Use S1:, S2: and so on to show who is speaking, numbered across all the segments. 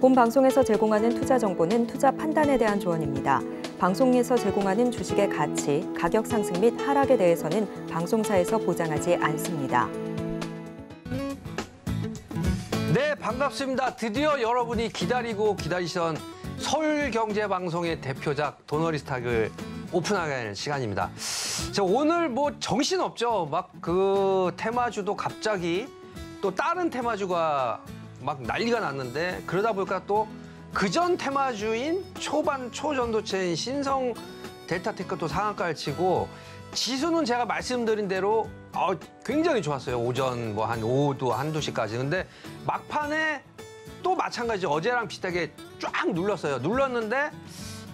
S1: 본 방송에서 제공하는 투자 정보는 투자 판단에 대한 조언입니다. 방송에서 제공하는 주식의 가치, 가격 상승 및 하락에 대해서는 방송사에서 보장하지 않습니다. 네, 반갑습니다. 드디어 여러분이 기다리고 기다리던 서울경제방송의 대표작 도너리스탁을 오픈하는 시간입니다. 자, 오늘 뭐 정신없죠? 막 그 테마주도 갑자기 또 다른 테마주가 막 난리가 났는데 그러다 보니까 또 그전 테마주인 초반 초전도체인 신성 델타테크 도 상한가를 치고 지수는 제가 말씀드린 대로 어, 굉장히 좋았어요. 오전 뭐 한 오후도 한두 시까지. 근데 막판에 또 마찬가지 어제랑 비슷하게 쫙 눌렀어요. 눌렀는데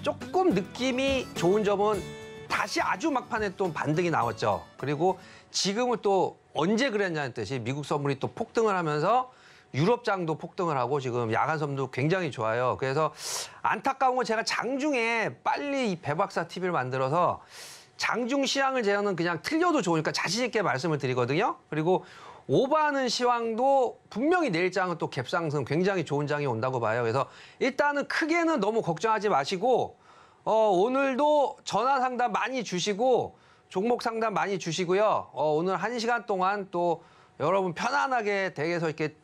S1: 조금 느낌이 좋은 점은 다시 아주 막판에 또 반등이 나왔죠. 그리고 지금은 또 언제 그랬냐는 뜻이 미국 선물이 또 폭등을 하면서 유럽장도 폭등을 하고 지금 야간섬도 굉장히 좋아요. 그래서 안타까운 건 제가 장중에 빨리 이 배박사 TV를 만들어서 장중 시황을 제어는 그냥 틀려도 좋으니까 자신 있게 말씀을 드리거든요. 그리고 오바는 시황도 분명히 내일 장은 또 갭상승 굉장히 좋은 장이 온다고 봐요. 그래서 일단은 크게는 너무 걱정하지 마시고 어, 오늘도 전화 상담 많이 주시고 종목 상담 많이 주시고요. 어, 오늘 한시간 동안 또 여러분 편안하게 댁에서 이렇게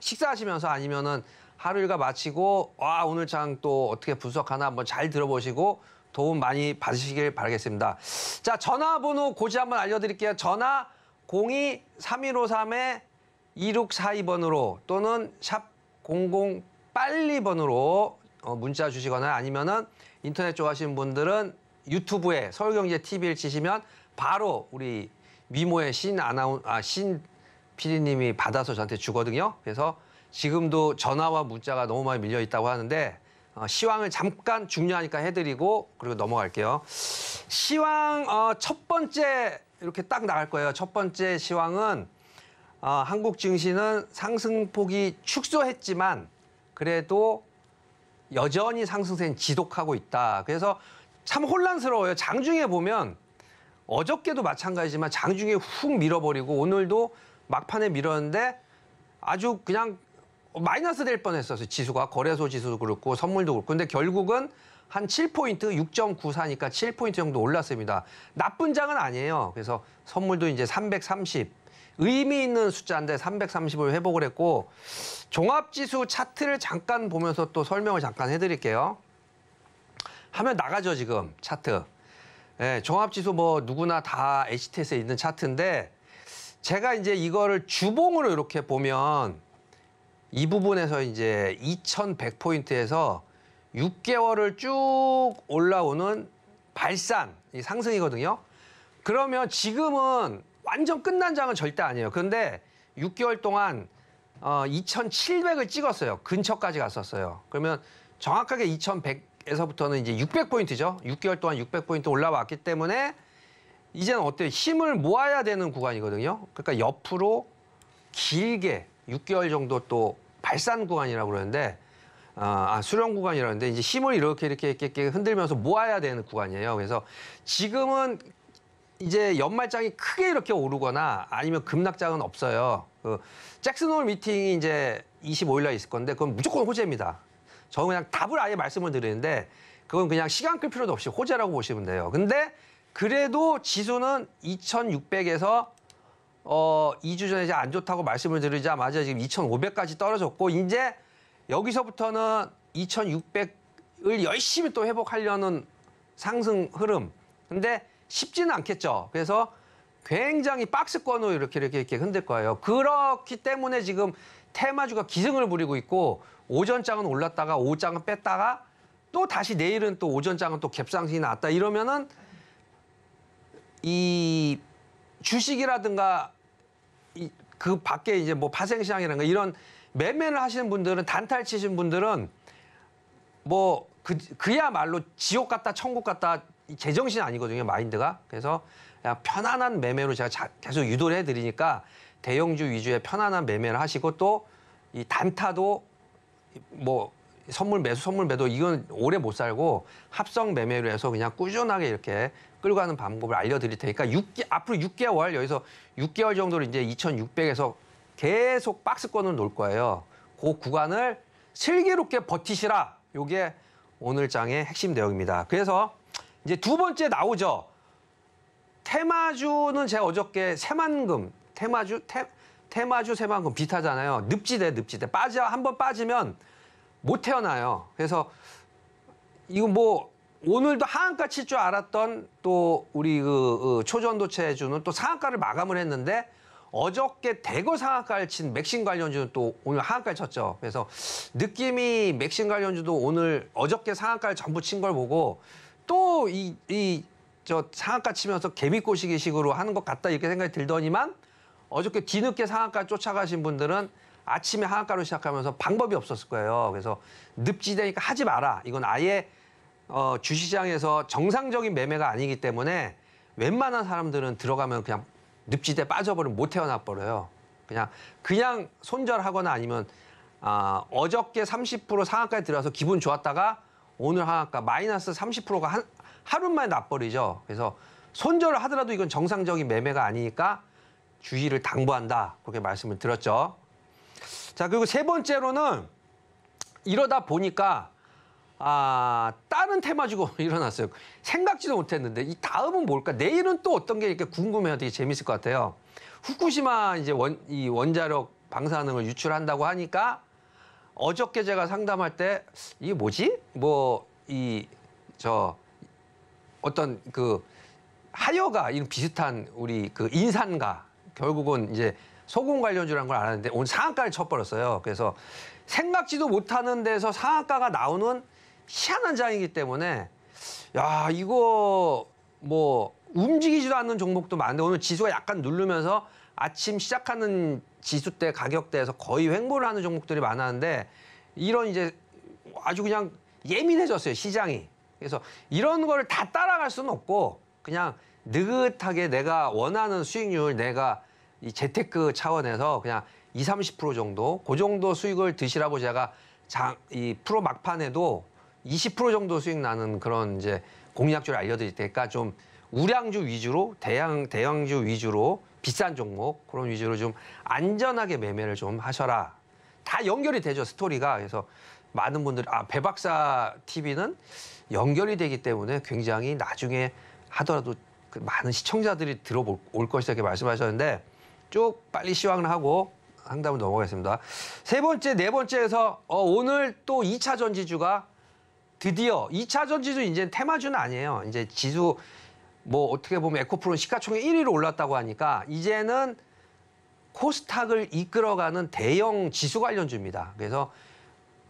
S1: 식사하시면서 아니면은 하루 일과 마치고 와 오늘 장 또 어떻게 분석하나 한번 잘 들어보시고 도움 많이 받으시길 바라겠습니다. 자 전화번호 고지 한번 알려드릴게요. 전화 02-3153-2642번으로 또는 샵 0082번으로 어, 문자 주시거나 아니면은 인터넷 좋아하시는 분들은 유튜브에 서울경제TV를 치시면 바로 우리 미모의 신 아나운 아신 피디님이 받아서 저한테 주거든요. 그래서 지금도 전화와 문자가 너무 많이 밀려 있다고 하는데 어, 시황을 잠깐 중요하니까 해드리고 그리고 넘어갈게요. 시황 어, 첫 번째 이렇게 딱 나갈 거예요. 첫 번째 시황은 어, 한국 증시는 상승폭이 축소했지만 그래도 여전히 상승세는 지속하고 있다. 그래서 참 혼란스러워요. 장중에 보면 어저께도 마찬가지지만 장중에 훅 밀어버리고 오늘도 막판에 밀었는데 아주 그냥 마이너스 될 뻔했었어요. 지수가 거래소 지수도 그렇고 선물도 그렇고 근데 결국은 한 7포인트 6.94니까 7포인트 정도 올랐습니다. 나쁜 장은 아니에요. 그래서 선물도 이제 330 의미 있는 숫자인데 330을 회복을 했고 종합지수 차트를 잠깐 보면서 또 설명을 잠깐 해드릴게요. 하면 나가죠 지금 차트. 예, 종합지수 뭐 누구나 다 HTS에 있는 차트인데 제가 이제 이거를 주봉으로 이렇게 보면 이 부분에서 이제 2100포인트에서 6개월을 쭉 올라오는 발산, 이 상승이거든요. 그러면 지금은 완전 끝난 장은 절대 아니에요. 그런데 6개월 동안 어, 2700을 찍었어요. 근처까지 갔었어요. 그러면 정확하게 2100에서부터는 이제 600포인트죠. 6개월 동안 600포인트 올라왔기 때문에 이제는 어때요? 힘을 모아야 되는 구간이거든요. 그러니까 옆으로 길게 6개월 정도 또 발산 구간이라고 그러는데 아, 아 수령 구간이라는데 이제 힘을 이렇게 이렇게 이렇게 흔들면서 모아야 되는 구간이에요. 그래서 지금은 이제 연말장이 크게 이렇게 오르거나 아니면 급락장은 없어요. 그 잭슨홀 미팅이 이제 25일 날 있을 건데 그건 무조건 호재입니다. 저는 그냥 답을 아예 말씀을 드리는데 그건 그냥 시간 끌 필요도 없이 호재라고 보시면 돼요. 근데 그래도 지수는 2,600에서 어, 2주 전에 이제 안 좋다고 말씀을 드리자마자 지금 2,500까지 떨어졌고 이제 여기서부터는 2,600을 열심히 또 회복하려는 상승 흐름. 근데 쉽지는 않겠죠. 그래서 굉장히 박스권으로 이렇게 이렇게 이렇게 흔들 거예요. 그렇기 때문에 지금 테마주가 기승을 부리고 있고 오전장은 올랐다가 오후장은 뺐다가 또 다시 내일은 또 오전장은 또 갭상승이 나왔다 이러면은 이 주식이라든가 이, 그 밖에 이제 뭐 파생시장이라든가 이런 매매를 하시는 분들은 단타를 치신 분들은 뭐 그, 그야말로 지옥 같다 천국 같다 제정신 아니거든요 마인드가 그래서 그냥 편안한 매매로 제가 자, 계속 유도를 해드리니까 대형주 위주의 편안한 매매를 하시고 또 이 단타도 뭐 선물 매수 선물 매도 이건 오래 못 살고 합성 매매로 해서 그냥 꾸준하게 이렇게 끌고 가는 방법을 알려드릴 테니까 6 앞으로 6개월 여기서 6개월 정도로 이제 2,600에서 계속 박스권을 놓을 거예요. 그 구간을 슬기롭게 버티시라. 요게 오늘 장의 핵심 내용입니다. 그래서 이제 두 번째 나오죠. 테마주는 제가 어저께 새만금, 테마주, 테, 테마주 새만금 비타잖아요. 늪지대, 늪지대. 빠져, 한 번 빠지면 못 태어나요. 그래서 이거 뭐 오늘도 하한가 칠 줄 알았던 또 우리 그 어, 초전도체주는 또 상한가를 마감을 했는데 어저께 대거 상한가를 친 맥신 관련주는 또 오늘 하한가를 쳤죠. 그래서 느낌이 맥신 관련주도 오늘 어저께 상한가를 전부 친 걸 보고 또이이저 상한가 치면서 개미꼬시기식으로 하는 것 같다 이렇게 생각이 들더니만 어저께 뒤늦게 상한가 쫓아가신 분들은 아침에 하악가로 시작하면서 방법이 없었을 거예요. 그래서 늪지대니까 하지 마라. 이건 아예 어, 주시장에서 정상적인 매매가 아니기 때문에 웬만한 사람들은 들어가면 그냥 늪지대 빠져버리면 못 태어나 버려요. 그냥 그냥 손절하거나 아니면 아, 어저께 30% 상한가에 들어와서 기분 좋았다가 오늘 하한가 마이너스 30%가 한 하루만 에납버리죠 그래서 손절을 하더라도 이건 정상적인 매매가 아니니까 주의를 당부한다. 그렇게 말씀을 드렸죠. 자, 그리고 세 번째로는 이러다 보니까 아, 다른 테마주가 일어났어요. 생각지도 못했는데 이 다음은 뭘까? 내일은 또 어떤 게 이렇게 궁금해요. 되게 재밌을 것 같아요. 후쿠시마 이제 원, 이 원자력 방사능을 유출한다고 하니까 어저께 제가 상담할 때 이게 뭐지? 뭐 이 저 어떤 그 하여가 이런 비슷한 우리 그 인산가 결국은 이제 소금 관련주라는 걸 알았는데 오늘 상한가를 쳐버렸어요. 그래서 생각지도 못하는 데서 상한가가 나오는 희한한 장이기 때문에 야 이거 뭐 움직이지도 않는 종목도 많은데 오늘 지수가 약간 누르면서 아침 시작하는 지수 대 가격대에서 거의 횡보를 하는 종목들이 많았는데 이런 이제 아주 그냥 예민해졌어요 시장이 그래서 이런 거를 다 따라갈 수는 없고 그냥 느긋하게 내가 원하는 수익률 내가 이 재테크 차원에서 그냥 20, 30% 정도 그 정도 수익을 드시라고 제가 장, 이 프로 막판에도 20% 정도 수익 나는 그런 이제 공략주를 알려드릴 테니까 좀 우량주 위주로 대형 대형주 위주로 비싼 종목 그런 위주로 좀 안전하게 매매를 좀 하셔라. 다 연결이 되죠 스토리가 그래서 많은 분들이 아 배박사 TV는 연결이 되기 때문에 굉장히 나중에 하더라도 그 많은 시청자들이 들어올 것이다 이렇게 말씀하셨는데 쭉 빨리 시황을 하고 상담을 넘어가겠습니다. 세 번째, 네 번째에서 어, 오늘 또 2차 전지주가 드디어 2차 전지주 이제 테마주는 아니에요. 이제 지수 뭐 어떻게 보면 에코프론 시가총액 1위로 올랐다고 하니까 이제는 코스닥을 이끌어가는 대형 지수 관련주입니다. 그래서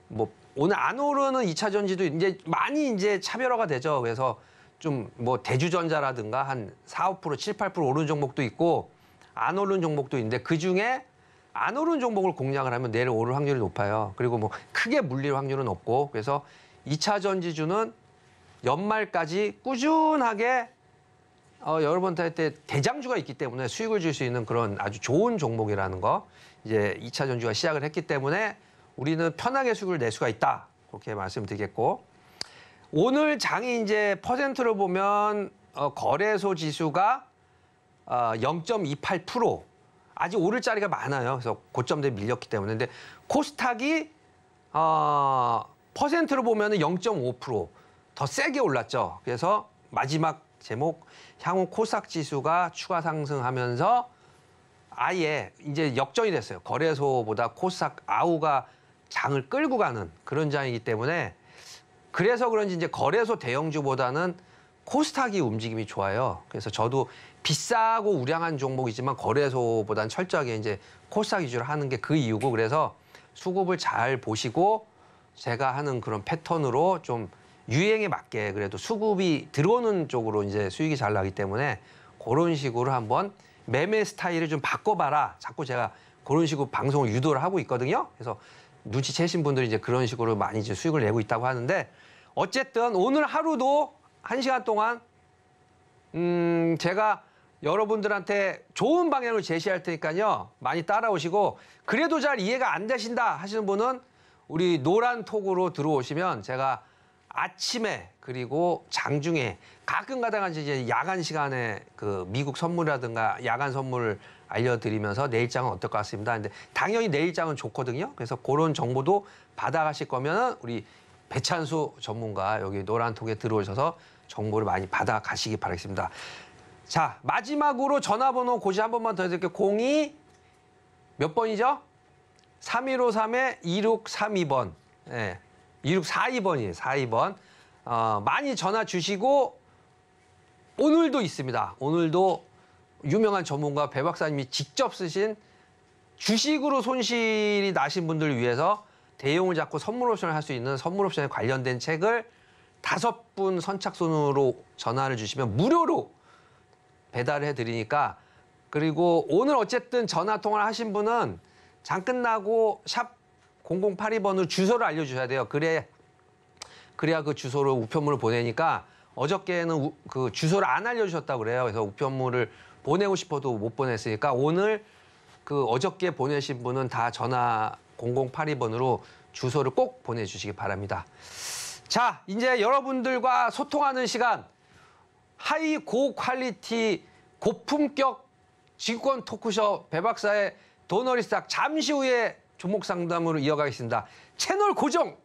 S1: 뭐 오늘 안 오르는 2차 전지도 이제 많이 이제 차별화가 되죠. 그래서 좀 뭐 대주전자라든가 한 4, 5% 7, 8% 오른 종목도 있고 안 오른 종목도 있는데 그중에 안 오른 종목을 공략을 하면 내일 오를 확률이 높아요. 그리고 뭐 크게 물릴 확률은 없고 그래서 2차 전지주는 연말까지 꾸준하게 어, 여러분들 할때 대장주가 있기 때문에 수익을 줄 수 있는 그런 아주 좋은 종목이라는 거 이제 2차 전지가 시작을 했기 때문에 우리는 편하게 수익을 낼 수가 있다. 그렇게 말씀드리겠고 오늘 장이 이제 퍼센트로 보면 어, 거래소 지수가 0.28% 아, 아직 오를 자리가 많아요. 그래서 고점대 밀렸기 때문에. 근데 코스닥이 어, 퍼센트로 보면 은 0.5%더 세게 올랐죠. 그래서 마지막 제목 향후 코스닥 지수가 추가 상승하면서 아예 이제 역전이 됐어요. 거래소보다 코스닥 아우가 장을 끌고 가는 그런 장이기 때문에 그래서 그런지 이제 거래소 대형주보다는 코스닥이 움직임이 좋아요. 그래서 저도 비싸고 우량한 종목이지만 거래소보단 철저하게 이제 코스닥 위주로 하는 게 그 이유고 그래서 수급을 잘 보시고 제가 하는 그런 패턴으로 좀 유행에 맞게 그래도 수급이 들어오는 쪽으로 이제 수익이 잘 나기 때문에 그런 식으로 한번 매매 스타일을 좀 바꿔봐라. 자꾸 제가 그런 식으로 방송을 유도를 하고 있거든요. 그래서 눈치채신 분들이 이제 그런 식으로 많이 이제 수익을 내고 있다고 하는데 어쨌든 오늘 하루도 한 시간 동안 음 제가 여러분들한테 좋은 방향을 제시할 테니까요. 많이 따라오시고 그래도 잘 이해가 안 되신다 하시는 분은 우리 노란 톡으로 들어오시면 제가 아침에 그리고 장중에 가끔가다가 이제 야간 시간에 그 미국 선물이라든가 야간 선물 알려드리면서 내일장은 어떨 것 같습니다. 근데 당연히 내일장은 좋거든요. 그래서 그런 정보도 받아가실 거면 우리 배찬수 전문가 여기 노란 톡에 들어오셔서 정보를 많이 받아가시기 바라겠습니다. 자, 마지막으로 전화번호 고시 한 번만 더 해드릴게요. 02 몇 번이죠? 3153에 2632번. 예. 2642번이에요. 42번. 어, 많이 전화 주시고 오늘도 있습니다. 오늘도 유명한 전문가 배 박사님이 직접 쓰신 주식으로 손실이 나신 분들을 위해서 대용을 잡고 선물 옵션을 할 수 있는 선물 옵션에 관련된 책을 다섯 분 선착순으로 전화를 주시면 무료로 배달해 드리니까 그리고 오늘 어쨌든 전화 통화를 하신 분은 장 끝나고 샵 0082번으로 주소를 알려 주셔야 돼요. 그래 그래야 그 주소로 우편물을 보내니까 어저께는 우, 그 주소를 안 알려 주셨다고 그래요. 그래서 우편물을 보내고 싶어도 못 보냈으니까 오늘 그 어저께 보내신 분은 다 전화 0082번으로 주소를 꼭 보내주시기 바랍니다. 자, 이제 여러분들과 소통하는 시간 하이 고 퀄리티 고품격 직권 토크쇼 배박사의 도너리스탁 잠시 후에 종목 상담으로 이어가겠습니다. 채널 고정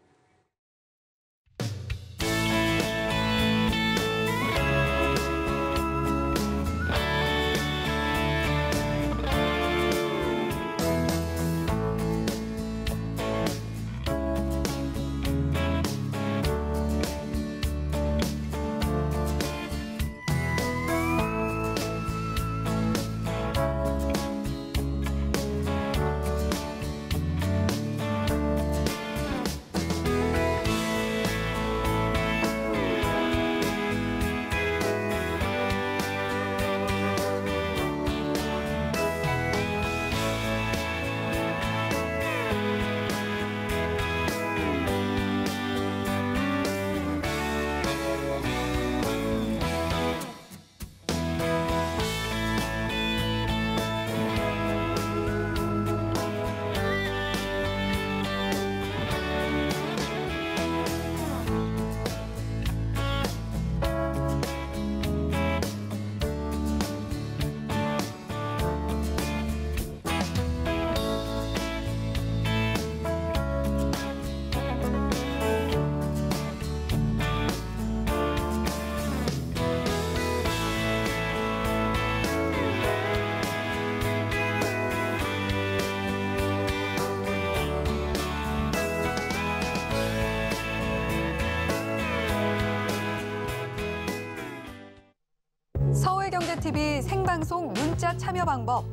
S1: TV 생방송 문자 참여 방법.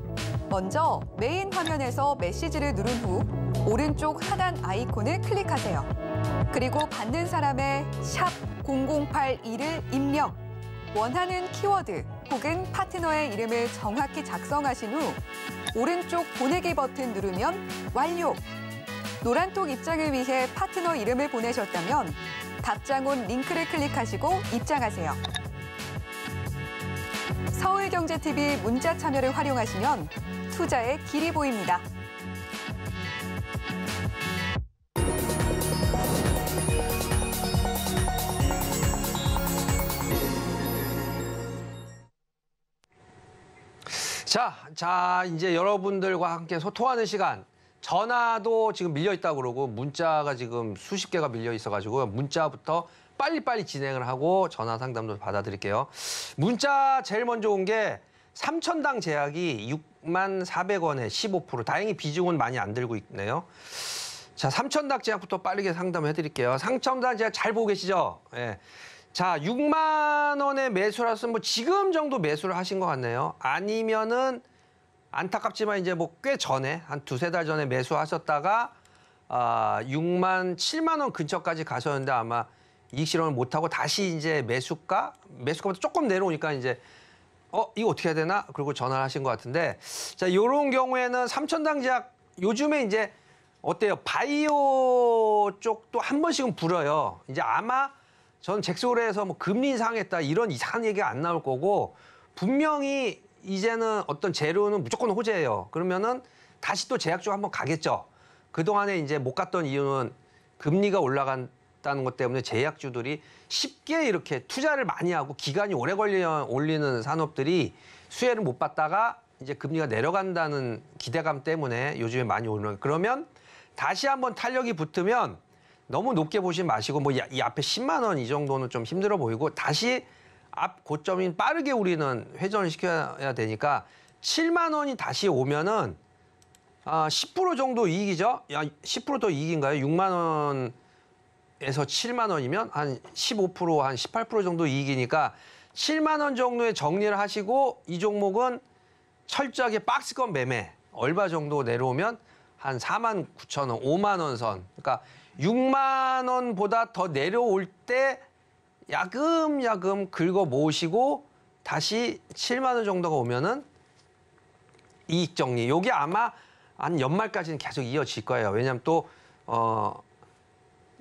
S1: 먼저 메인 화면에서 메시지를 누른 후 오른쪽 하단 아이콘을 클릭하세요. 그리고 받는 사람의 샵0 0 8 1을 입력. 원하는 키워드 혹은 파트너의 이름을 정확히 작성하신 후 오른쪽 보내기 버튼 누르면 완료. 노란톡 입장을 위해 파트너 이름을 보내셨다면 답장 온 링크를 클릭하시고 입장하세요. 서울경제TV 문자 참여를 활용하시면 투자의 길이 보입니다. 자, 자 이제 여러분들과 함께 소통하는 시간. 전화도 지금 밀려 있다고 그러고 문자가 지금 수십 개가 밀려 있어 가지고 문자부터 빨리빨리 진행을 하고 전화 상담도 받아드릴게요. 문자 제일 먼저 온 게 삼천당 제약이 6만 400원에 15% 다행히 비중은 많이 안 들고 있네요. 자, 삼천당 제약부터 빠르게 상담해 드릴게요. 삼천당 제약 잘 보고 계시죠? 예. 자, 6만 원에 매수라서뭐 지금 정도 매수를 하신 것 같네요. 아니면은 안타깝지만 이제 뭐 꽤 전에 한 두세 달 전에 매수하셨다가 아, 6만 7만 원 근처까지 가셨는데 아마 이익 실현을 못 하고 다시 이제 매수가 매수가보다 조금 내려오니까 이제 어 이거 어떻게 해야 되나 그리고 전화를 하신 것 같은데 자 요런 경우에는 삼천당제약 요즘에 이제 어때요 바이오 쪽도 한 번씩은 불어요 이제 아마 전 잭스홀에서 뭐 금리 인상했다 이런 이상한 얘기가 안 나올 거고 분명히 이제는 어떤 재료는 무조건 호재예요 그러면은 다시 또 제약 쪽 한번 가겠죠 그동안에 이제 못 갔던 이유는 금리가 올라간 있다는 것 때문에 제약주들이 쉽게 이렇게 투자를 많이 하고 기간이 오래 걸려 올리는 산업들이 수혜를 못 받다가 이제 금리가 내려간다는 기대감 때문에 요즘에 많이 오르는 그러면 다시 한번 탄력이 붙으면 너무 높게 보지 마시고 뭐 이 앞에 10만 원 이 정도는 좀 힘들어 보이고 다시 앞 고점인 빠르게 우리는 회전을 시켜야 되니까 7만 원이 다시 오면은 아, 10% 정도 이익이죠? 야, 10%더 이익인가요? 6만 원 에서 7만 원이면 한 15%, 한 18% 정도 이익이니까 7만 원 정도의 정리를 하시고 이 종목은 철저하게 박스권 매매 얼마 정도 내려오면 한 4만 9천 원, 5만 원 선. 그러니까 6만 원보다 더 내려올 때 야금야금 긁어 모으시고 다시 7만 원 정도가 오면은 이익 정리. 요게 아마 한 연말까지는 계속 이어질 거예요. 왜냐면또 어,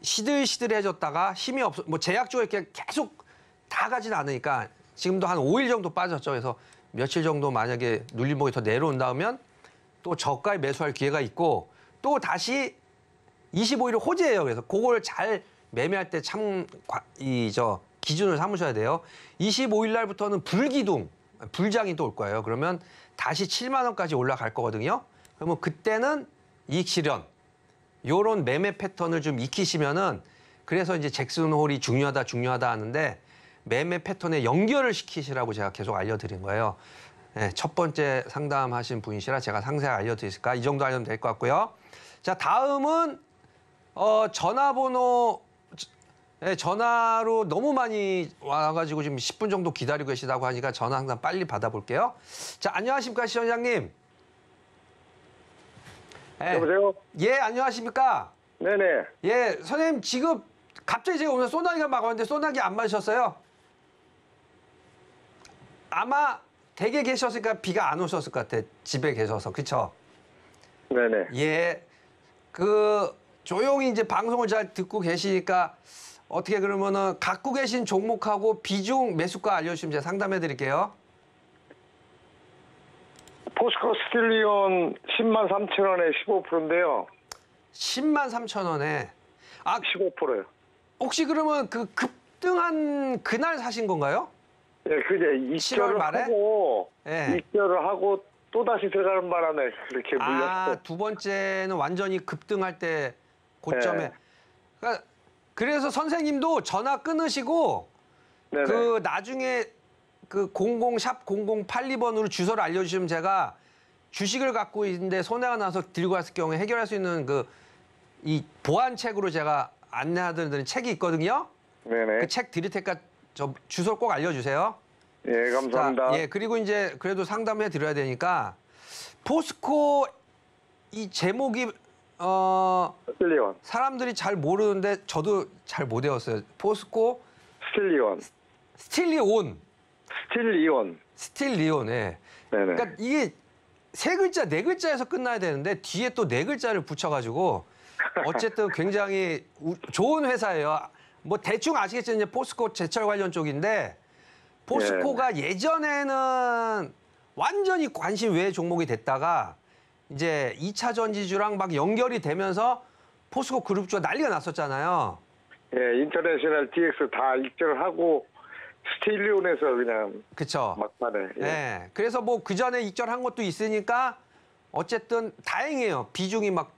S1: 시들시들해졌다가 힘이 없어 뭐제약적으 이렇게 계속 다가지는 않으니까 지금도 한 5일 정도 빠졌죠. 그래서 며칠 정도 만약에 눌림목이 더 내려온다면 또 저가에 매수할 기회가 있고 또 다시 25일을 호재예요. 그래서 그걸 잘 매매할 때 참이저 기준을 삼으셔야 돼요. 25일 날부터는 불기둥, 불장이 또 올 거예요. 그러면 다시 7만 원까지 올라갈 거거든요. 그러면 그때는 이익 실현 요런 매매 패턴을 좀 익히시면은 그래서 이제 잭슨 홀이 중요하다 중요하다 하는데 매매 패턴에 연결을 시키시라고 제가 계속 알려드린 거예요. 네, 첫 번째 상담하신 분이시라 제가 상세히 알려드릴까 이 정도 알면 려될것 같고요. 자 다음은 어, 전화번호 네, 전화로 너무 많이 와가지고 지금 10분 정도 기다리고 계시다고 하니까 전화 항상 빨리 받아볼게요. 자 안녕하십니까 시원장님. 예. 여보세요? 예, 안녕하십니까? 네네. 예, 선생님 지금 갑자기 제가 오늘 소나기가 막 왔는데 소나기 안마셨어요 아마 댁에 계셨으니까 비가 안 오셨을 것 같아. 집에 계셔서. 그쵸? 네네. 예. 그 조용히 이제 방송을 잘 듣고 계시니까 어떻게 그러면은 갖고 계신 종목하고 비중 매수가 알려주시면 제가 상담해 드릴게요. 포스코 스틸리온 10만 3천 원에 15%인데요. 10만 3천 원에 아 15%요. 혹시 그러면 그 급등한 그날 사신 건가요? 예, 네, 그제 2개월 말에
S2: 하고 2개월 예. 을 하고 또 다시 들어가는 바람에 그렇게 물렸고 아,
S1: 두 번째는 완전히 급등할 때 고점에. 네. 그니까 그래서 선생님도 전화 끊으시고 네네. 그 나중에 그 00샵 0082번으로 주소를 알려주시면 제가 주식을 갖고 있는데 손해가 나서 들고 갔을 경우에 해결할 수 있는 그 이 보안책으로 제가 안내하드리는 책이 있거든요. 네네. 그책 드릴 테니까 저 주소 꼭 알려주세요.
S2: 예, 감사합니다. 자, 예,
S1: 그리고 이제 그래도 상담해 드려야 되니까 포스코 이 제목이 어 스틸리온. 사람들이 잘 모르는데 저도 잘 못 외웠어요. 포스코 스틸리온. 스틸리온. 스틸 리온. 스틸 리온, 에네 그러니까 이게 세 글자, 네 글자에서 끝나야 되는데 뒤에 또 네 글자를 붙여가지고 어쨌든 굉장히 우, 좋은 회사예요. 뭐 대충 아시겠지만 이제 포스코 제철 관련 쪽인데 포스코가 예. 예전에는 완전히 관심 외 종목이 됐다가 이제 2차 전지주랑 막 연결이 되면서 포스코 그룹주가 난리가 났었잖아요. 예, 인터내셔널 DX 다입일을 하고 스틸리온에서 그냥 그쵸. 막판에. 예. 네. 그래서 뭐 그 전에 익절한 것도 있으니까 어쨌든 다행이에요. 비중이 막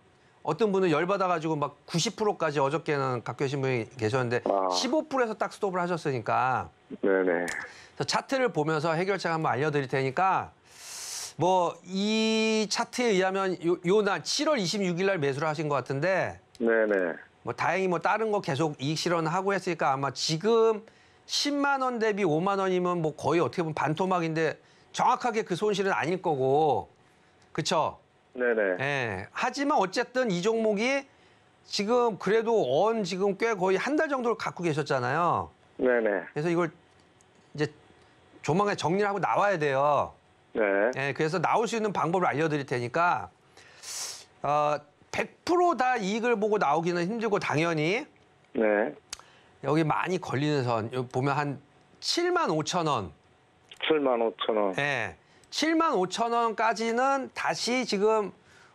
S1: 어떤 분은 열받아가지고 막 90%까지 어저께는 갖고 계신 분이 계셨는데 아. 15%에서 딱 스톱을 하셨으니까. 네네. 그래서 차트를 보면서 해결책 한번 알려드릴 테니까 뭐 이 차트에 의하면 요요날 7월 26일 날 매수를 하신 것 같은데. 네네. 뭐 다행히 뭐 다른 거 계속 이익 실현하고 했으니까 아마 지금 십만원 대비 오만 원이면 뭐 거의 어떻게 보면 반토막인데 정확하게 그 손실은 아닐 거고. 그렇죠? 네네. 예. 하지만 어쨌든 이 종목이 지금 그래도 언 지금 꽤 거의 한 달 정도를 갖고 계셨잖아요. 네네. 그래서 이걸 이제 조만간 정리를 하고 나와야 돼요. 네. 예, 그래서 나올 수 있는 방법을 알려드릴 테니까 어, 100%다 이익을 보고 나오기는 힘들고 당연히 네. 여기 많이 걸리는 선 보면 한 7만 5천 원.
S2: 7만 5천 원.
S1: 예. 7만 5천 원까지는 다시 지금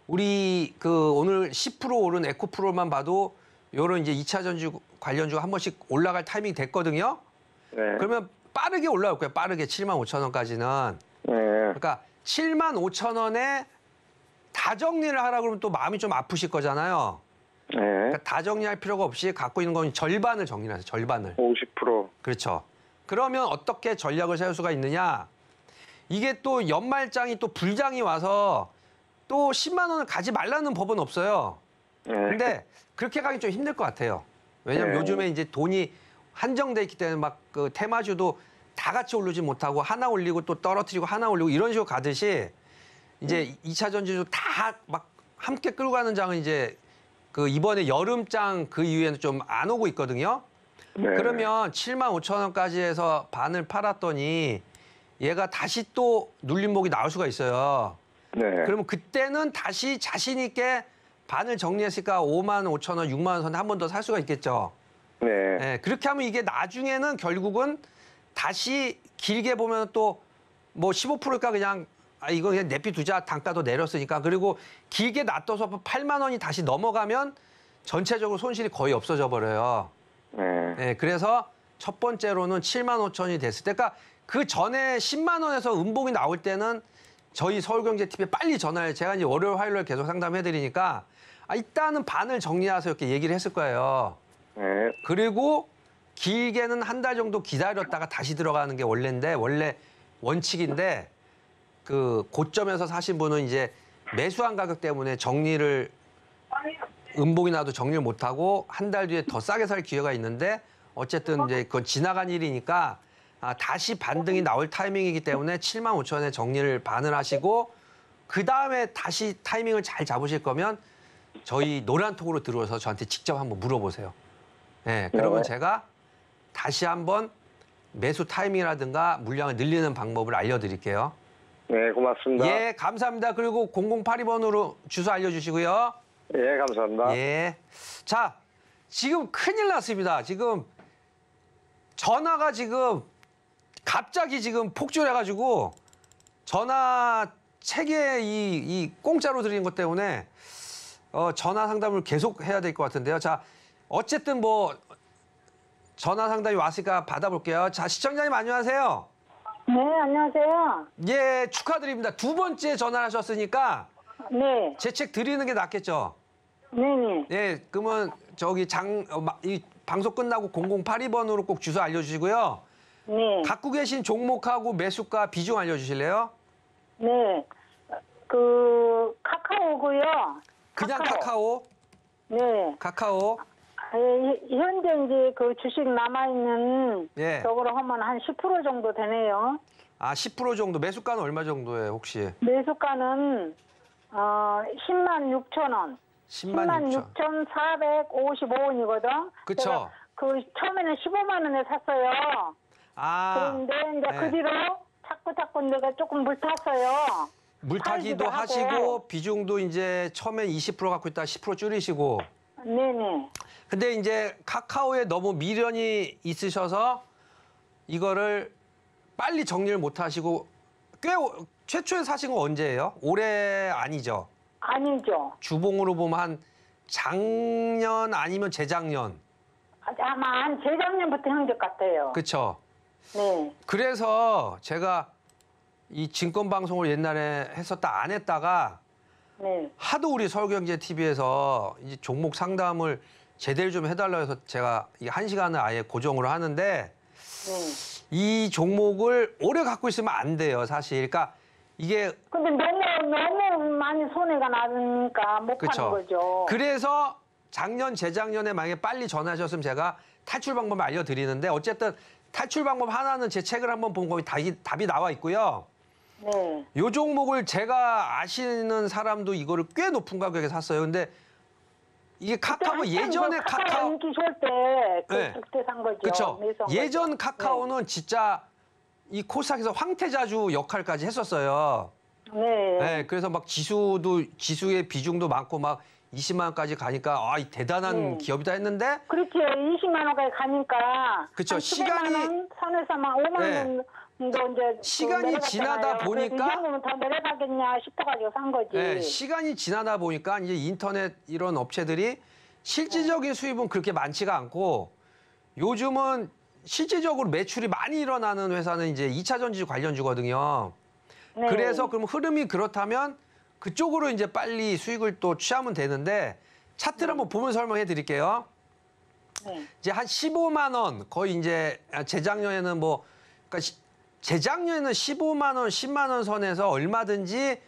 S1: 우리 그 오늘 10% 오른 에코프로만 봐도 요런 이제 2차 전주 관련주 가한 번씩 올라갈 타이밍 됐거든요. 네. 그러면 빠르게 올라올 거예요. 빠르게 7만 5천 원까지는. 네. 그러니까 7만 5천 원에 다 정리를 하라 그러면 또 마음이 좀 아프실 거잖아요. 네. 그러니까 다 정리할 필요가 없이 갖고 있는 건 절반을 정리하세요. 절반을. 50%. 그렇죠. 그러면 어떻게 전략을 세울 수가 있느냐? 이게 또 연말장이 또 불장이 와서 또 10만 원을 가지 말라는 법은 없어요. 네. 근데 그렇게 가기 좀 힘들 것 같아요.
S2: 왜냐면 하 네. 요즘에
S1: 이제 돈이 한정돼 있기 때문에 막 그 테마주도 다 같이 올리지 못하고 하나 올리고 또 떨어뜨리고 하나 올리고 이런 식으로 가듯이 이제 2차 음. 전지도 다막 함께 끌고 가는 장은 이제 그 이번에 여름장 그 이후에는 좀 안 오고 있거든요. 네. 그러면 7만 5천 원까지 해서 반을 팔았더니 얘가 다시 또 눌림목이 나올 수가 있어요. 네. 그러면 그때는 다시 자신 있게 반을 정리했으니까 5만 5천 원, 6만 원 선에 한 번 더 살 수가 있겠죠. 네. 네. 그렇게 하면 이게 나중에는 결국은 다시 길게 보면 또 뭐 15%가 그냥 아, 이거 그냥 내비두자 단가도 내렸으니까 그리고 길게 놔둬서 8만 뭐 원이 다시 넘어가면 전체적으로 손실이 거의 없어져 버려요. 네. 네 그래서 첫 번째로는 7만 5천이 됐을 때, 그러니까 그 전에 10만 원에서 음봉이 나올 때는 저희 서울경제TV에 빨리 전화를 제가 이제 월요일, 화요일 계속 상담해드리니까 아, 일단은 반을 정리하세요 이렇게 얘기를 했을 거예요. 네. 그리고 길게는 한 달 정도 기다렸다가 다시 들어가는 게 원래인데 원래 원칙인데 그 고점에서 사신 분은 이제 매수한 가격 때문에 정리를 음봉이 나도 정리를 못하고 한 달 뒤에 더 싸게 살 기회가 있는데 어쨌든 이제 그건 지나간 일이니까 아, 다시 반등이 나올 타이밍이기 때문에 7만 5천 원에 정리를 반을 하시고 그 다음에 다시 타이밍을 잘 잡으실 거면 저희 노란톡으로 들어와서 저한테 직접 한번 물어보세요. 예, 네, 그러면 네. 제가 다시 한번 매수 타이밍이라든가 물량을 늘리는 방법을 알려드릴게요. 네, 고맙습니다. 예, 감사합니다. 그리고 0082번으로 주소 알려주시고요. 예, 감사합니다. 예. 자, 지금 큰일 났습니다. 지금 전화가 지금 갑자기 지금 폭주해가지고 전화 책에 이, 이 공짜로 드리는것 때문에 어, 전화 상담을 계속 해야 될 것 같은데요. 자, 어쨌든 뭐 전화 상담이 왔으니까 받아볼게요. 자, 시청자님 안녕하세요.
S2: 네, 안녕하세요.
S1: 예, 축하드립니다. 두 번째 전화를 하셨으니까 네. 제책 드리는 게 낫겠죠? 네네. 네. 예, 그러면 저기 장, 어, 마- 이 방송 끝나고 0082번으로 꼭 주소 알려주시고요. 네. 갖고 계신 종목하고 매수가 비중 알려주실래요?
S2: 네. 그 카카오고요. 그냥 카카오, 카카오, 네. 카카오. 아, 예, 현재 이제 그 주식 남아있는 예. 쪽으로 하면 한 10% 정도 되네요.
S1: 아, 10% 정도. 매수가는 얼마 정도예요, 혹시?
S2: 매수가는 어, 10만 6천 원. 10만 6천 455원이거든. 그쵸. 그 처음에는 15만 원에 샀어요.
S1: 아. 그런데 이제 그 네. 그 뒤로
S2: 자꾸 자꾸 내가 조금 물탔어요. 물타기도 하시고 하고.
S1: 비중도 이제 처음에20% 갖고 있다 10% 줄이시고.
S2: 네네.
S1: 근데 이제 카카오에 너무 미련이 있으셔서 이거를 빨리 정리를 못 하시고 꽤 최초에 사신 거 언제예요? 올해 아니죠?
S2: 아니죠.
S1: 주봉으로 보면 한 작년 아니면 재작년.
S2: 아마 한 재작년부터 형적 같아요. 그쵸? 네.
S1: 그래서 제가 이 증권 방송을 옛날에 했었다 안 했다가 네. 하도 우리 서울경제TV에서 이제 종목 상담을 제대로 좀 해달라 해서 제가 이게 한 시간을 아예 고정으로 하는데 네. 이 종목을 오래 갖고 있으면 안 돼요, 사실. 그러니까 이게
S2: 근데 너무 너무 많이 손해가 나니까 못 파는 그렇 거죠. 그래서
S1: 작년 재작년에 만약에 빨리 전화하셨으면 제가 탈출 방법을 알려드리는데 어쨌든 탈출 방법 하나는 제 책을 한번 본 거에 답이, 답이 나와 있고요. 네. 요 종목을 제가 아시는 사람도 이거를 꽤 높은 가격에 샀어요. 근데 이게 카카오 예전에 뭐 카카오 인기 좋
S2: 때그 네. 그때 거죠. 그렇죠. 예전
S1: 카카오는 네. 진짜 이 코스닥에서 황태자주 역할까지 했었어요. 네. 네. 그래서 막 지수도 지수의 비중도 많고 막 20만 원까지 가니까 아, 이 대단한 네. 기업이다 했는데
S2: 그렇지. 20만 원까지 가니까 그렇죠. 시간이 선에서 막 5만 원 이거 이제 시간이 지나다 보니까 그 네, 시간이
S1: 지나다 보니까 이제 인터넷 이런 업체들이 실질적인 네. 수입은 그렇게 많지가 않고 요즘은 실질적으로 매출이 많이 일어나는 회사는 이제 2차 전지 관련주거든요. 네. 그래서 그럼 흐름이 그렇다면 그쪽으로 이제 빨리 수익을 또 취하면 되는데 차트를 네. 한번 보면 설명해 드릴게요. 네. 이제 한 15만 원 거의 이제 재작년에는 뭐 그러니까 재작년에는 15만 원, 10만 원 선에서 얼마든지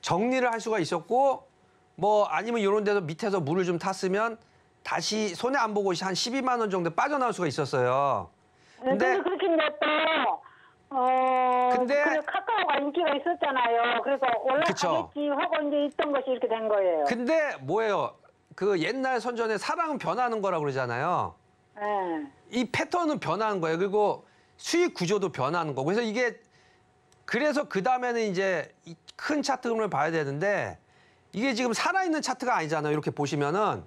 S1: 정리를 할 수가 있었고 뭐 아니면 이런 데서 밑에서 물을 좀 탔으면 다시 손해안 보고 한 12만 원 정도 빠져나올 수가 있었어요.
S2: 네, 근데 그렇게 이제 어, 근데 카카오가 인기가 있었잖아요. 그래서 올라가겠지 하고 이제 있던 것이 이렇게 된 거예요. 근데
S1: 뭐예요? 그 옛날 선전에 사랑은 변하는 거라고 그러잖아요. 네. 이 패턴은 변한 거예요. 그리고 수익 구조도 변하는 거고 그래서 이게 그래서 그 다음에는 이제 큰 차트 흐름을 봐야 되는데 이게 지금 살아있는 차트가 아니잖아요. 이렇게 보시면은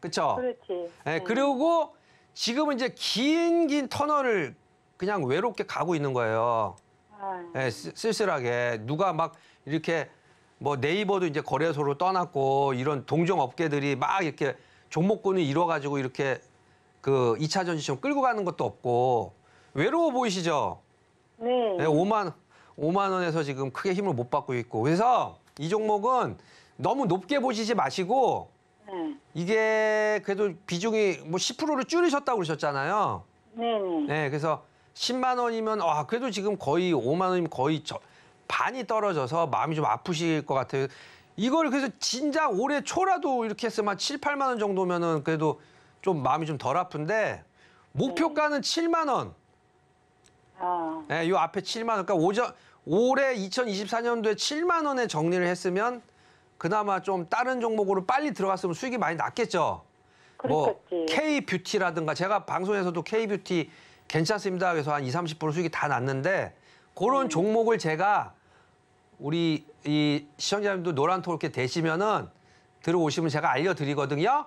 S1: 그렇죠.
S2: 그렇지. 네,
S1: 그리고 지금은 이제 긴 긴 터널을 그냥 외롭게 가고 있는 거예요. 아. 예, 쓸쓸하게 누가 막 이렇게 뭐 네이버도 이제 거래소로 떠났고 이런 동종 업계들이 막 이렇게 종목군을 이뤄가지고 이렇게 그 2차 전지시험 끌고 가는 것도 없고 외로워 보이시죠? 네. 네, 5만 5만 원에서 지금 크게 힘을 못 받고 있고 그래서 이 종목은 너무 높게 보시지 마시고 네. 이게 그래도 비중이 뭐 10%를 줄이셨다고 그러셨잖아요. 네. 네, 네 그래서 10만 원이면 아 그래도 지금 거의 5만 원이면 거의 저, 반이 떨어져서 마음이 좀 아프실 것 같아요. 이걸 그래서 진작 올해 초라도 이렇게 했으면 한 7, 8만 원 정도면은 그래도 좀 마음이 좀 덜 아픈데 목표가는 네. 7만 원. 아. 네, 요 앞에 7만 원. 그러니까 오전, 올해 2024년도에 7만 원에 정리를 했으면 그나마 좀 다른 종목으로 빨리 들어갔으면 수익이 많이 났겠죠. 뭐 그렇겠지. 뭐 K 뷰티라든가 제가 방송에서도 K 뷰티 괜찮습니다. 그래서 한 2, 0 30% 수익이 다 났는데 그런 음. 종목을 제가 우리 이 시청자님도 노란톡 이렇게 되시면은 들어오시면 제가 알려드리거든요.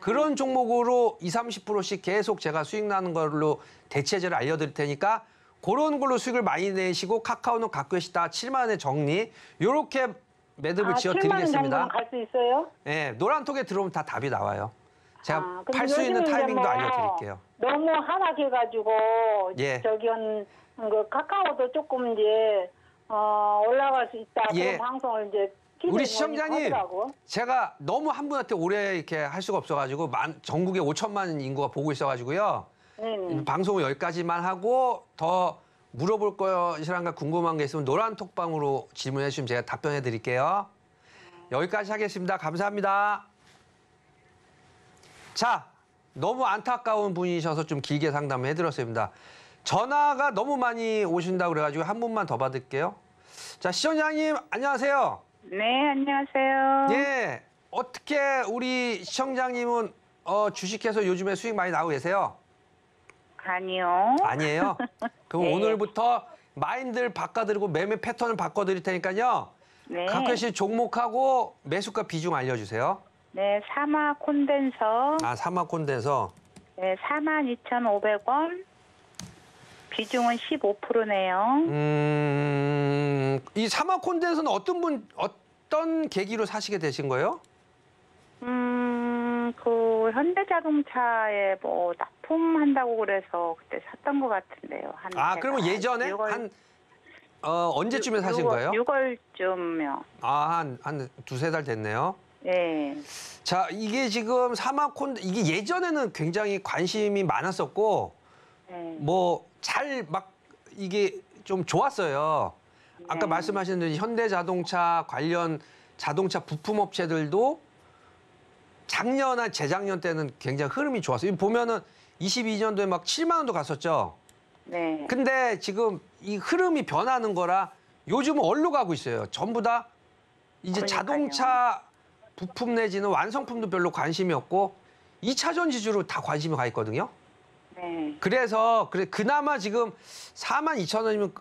S1: 그런 종목으로 20, 30%씩 계속 제가 수익 나는 걸로 대체제를 알려드릴 테니까 그런 걸로 수익을 많이 내시고 카카오는 갖고 계시다 7만 의 정리 요렇게 매듭을 아, 지어 드리겠습니다.
S2: 갈수 있어요?
S1: 예, 노란톡에 들어오면 다 답이 나와요. 제가 아, 팔수 있는 타이밍도 뭐 알려드릴게요.
S2: 너무 하락해가지고 예. 저기 그 카카오도 조금 이제 어, 올라갈 수 있다 예. 그런 방송을 이제
S1: 우리 시청자님 하더라고. 제가 너무 한 분한테 오래 이렇게 할 수가 없어가지고 만, 전국에 5천만 인구가 보고 있어가지고요. 네네. 음, 방송을 여기까지만 하고 더 물어볼 것이란가 궁금한 게 있으면 노란 톡방으로 질문해 주시면 제가 답변해 드릴게요. 여기까지 하겠습니다. 감사합니다. 자, 너무 안타까운 분이셔서 좀 길게 상담을 해드렸습니다. 전화가 너무 많이 오신다고 그래가지고 한 분만 더 받을게요. 자, 시청장님 안녕하세요.
S2: 네, 안녕하세요.
S1: 예. 어떻게 우리 시청장님은 어, 주식해서 요즘에 수익 많이 나고 오 계세요?
S2: 아니요. 아니에요?
S1: 그럼 네. 오늘부터 마인드를 바꿔드리고 매매 패턴을 바꿔드릴 테니까요.
S2: 네. 강쾌 씨
S1: 종목하고 매수가 비중 알려주세요.
S2: 네, 사마 콘덴서.
S1: 아, 사마 콘덴서.
S2: 네, 42,500원. 비중은 15%네요.
S1: 음, 이 사막 콘덴서는 어떤 분 어떤 계기로 사시게 되신 거예요?
S2: 음, 그 현대자동차에 뭐 납품한다고 그래서 그때 샀던 것 같은데요. 한 아, 그러면 예전에 6월, 한
S1: 어, 언제쯤에 사신 6월, 거예요? 6월쯤요. 아, 한, 한 두세 달 됐네요. 네. 자, 이게 지금 사막 콘 이게 예전에는 굉장히 관심이 많았었고 네. 뭐잘 막 이게 좀 좋았어요. 아까 네. 말씀하신 대로 현대자동차 관련 자동차 부품 업체들도 작년이 재작년 때는 굉장히 흐름이 좋았어요. 보면은 22년도에 막 7만 원도 갔었죠. 네. 근데 지금 이 흐름이 변하는 거라 요즘은 어디로 가고 있어요? 전부 다 이제 그러니까요. 자동차 부품 내지는 완성품도 별로 관심이 없고 2차 전지주로 다 관심이 가 있거든요. 네. 그래서 그래 그나마 지금 4만 2천 원이면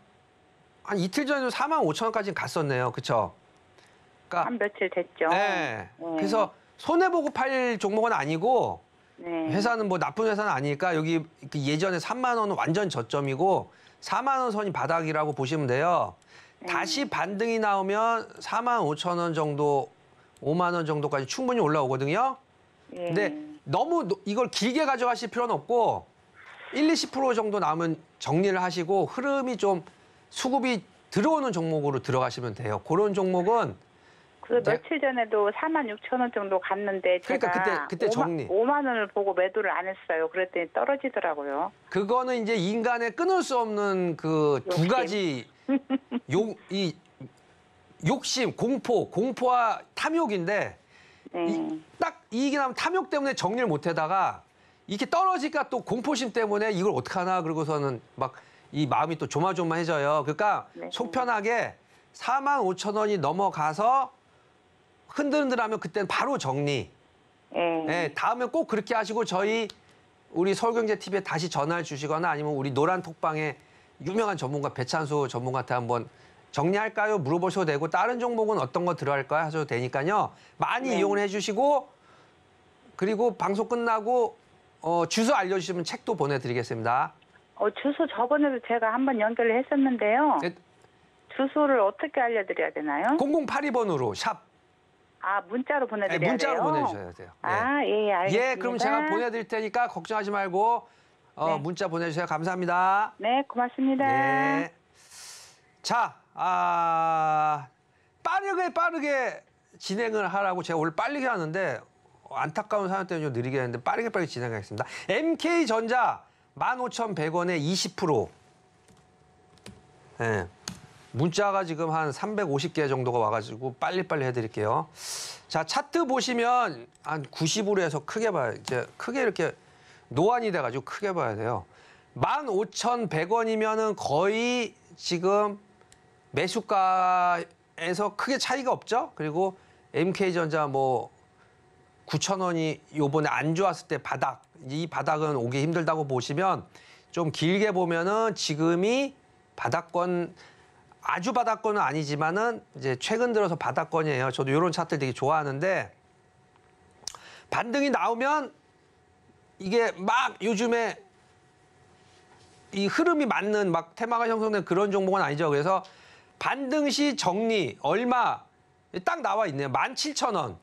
S1: 한 이틀 전에도 4만 5천 원까지 갔었네요. 그렇죠?
S2: 그러니까 한 며칠 됐죠.
S1: 네. 네. 그래서 손해 보고 팔 종목은 아니고
S2: 네. 회사는
S1: 뭐 나쁜 회사는 아니니까 여기 예전에 3만 원은 완전 저점이고 4만 원 선이 바닥이라고 보시면 돼요. 네. 다시 반등이 나오면 4만 5천 원 정도, 5만 원 정도까지 충분히 올라오거든요. 네. 근데 너무 이걸 길게 가져가실 필요는 없고 1, 20% 정도 남은 정리를 하시고 흐름이 좀 수급이 들어오는 종목으로 들어가시면 돼요. 그런 종목은
S2: 그 네. 며칠 전에도 4만 6천 원 정도 갔는데 그러니까 제가 그때 그때 5만, 정리 5만 원을 보고 매도를 안 했어요. 그랬더니 떨어지더라고요.
S1: 그거는 이제 인간의 끊을 수 없는 그 두 가지 욕 이 욕심, 공포, 공포와 탐욕인데 네. 이, 딱 이익이 나면 탐욕 때문에 정리를 못 해다가 이렇게 떨어지니까 또 공포심 때문에 이걸 어떡하나 그러고서는 막 이 마음이 또 조마조마해져요. 그러니까 네. 속 편하게 4만 5천 원이 넘어가서 흔들흔들하면 그때는 바로 정리. 네. 예. 네, 예, 다음에 꼭 그렇게 하시고 저희 우리 서울경제TV에 다시 전화를 주시거나 아니면 우리 노란 톡방에 유명한 전문가 배찬수 전문가한테 한번 정리할까요? 물어보셔도 되고 다른 종목은 어떤 거 들어갈까요? 하셔도 되니까요. 많이 네. 이용을 해주시고 그리고 방송 끝나고 어, 주소 알려주시면 책도 보내드리겠습니다.
S2: 어, 주소 저번에도 제가 한번 연결을 했었는데요. 네. 주소를 어떻게 알려드려야 되나요? 0082번으로 샵. 아, 문자로 보내드려야 네, 문자로 돼요? 보내주셔야
S1: 돼요. 아, 네. 아, 예, 알겠습니다. 예, 그럼 제가 보내드릴 테니까 걱정하지 말고 어, 네. 문자 보내주세요. 감사합니다.
S2: 네, 고맙습니다. 네.
S1: 자, 아, 빠르게 빠르게 진행을 하라고 제가 오늘 빨리게 하는데 안타까운 사연 때문에 좀느리긴 했는데 빠르게 빠르게 진행하겠습니다. MK전자 15,100원에 20%. 예. 네. 문자가 지금 한 350개 정도가 와가지고 빨리빨리 해드릴게요. 자, 차트 보시면 한 90으로 해서 크게 봐야, 이제 크게 이렇게 노안이 돼가지고 크게 봐야 돼요. 15,100원이면은 거의 지금 매수가에서 크게 차이가 없죠? 그리고 MK전자 뭐 9천 원이 요번에 안 좋았을 때 바닥 이 바닥은 오기 힘들다고 보시면 좀 길게 보면은 지금이 바닥권 아주 바닥권은 아니지만은 이제 최근 들어서 바닥권이에요. 저도 요런 차트 되게 좋아하는데 반등이 나오면 이게 막 요즘에 이 흐름이 맞는 막 테마가 형성된 그런 종목은 아니죠. 그래서 반등 시 정리 얼마 딱 나와 있네요. 17,000원.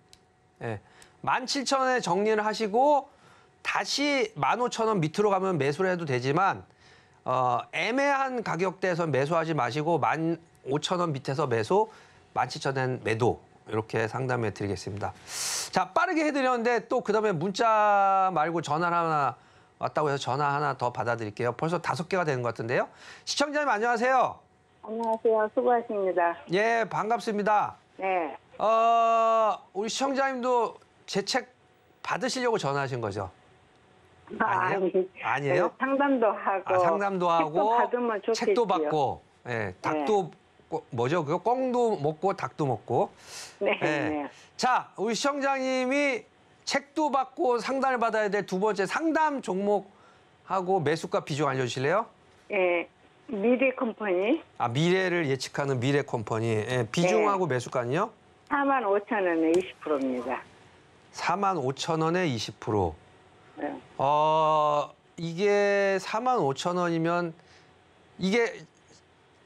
S1: 예. 17,000원에 정리를 하시고 다시 15,000원 밑으로 가면 매수를 해도 되지만 어, 애매한 가격대에서 매수하지 마시고 15,000원 밑에서 매수, 17,000원 매도 이렇게 상담해 드리겠습니다. 자 빠르게 해드렸는데 또그 다음에 문자 말고 전화 하나 왔다고 해서 전화 하나 더 받아드릴게요. 벌써 다섯 개가 되는 것 같은데요. 시청자님 안녕하세요.
S2: 안녕하세요. 수고하십니다.
S1: 예, 반갑습니다. 네. 어, 우리 시청자님도 제책 받으시려고 전화하신 거죠? 아니에요? 아, 아니에요? 네,
S2: 상담도 하고 아, 상담도 하고 책도, 책도 받고
S1: 예, 네. 닭도 네. 뭐죠? 그거 도 먹고 닭도 먹고. 네. 예. 네. 자, 우리 시청자님이 책도 받고 상담을 받아야 될두 번째 상담 종목하고 매수가 비중 알려 주실래요?
S2: 예. 미래 컴퍼니.
S1: 아, 미래를 예측하는 미래 컴퍼니. 예, 비중하고 네. 매수가는요?
S2: 4만 5천 원에 20%입니다.
S1: 4만 5천 원에 20%. 네. 어, 이게 4만 5천 원이면 이게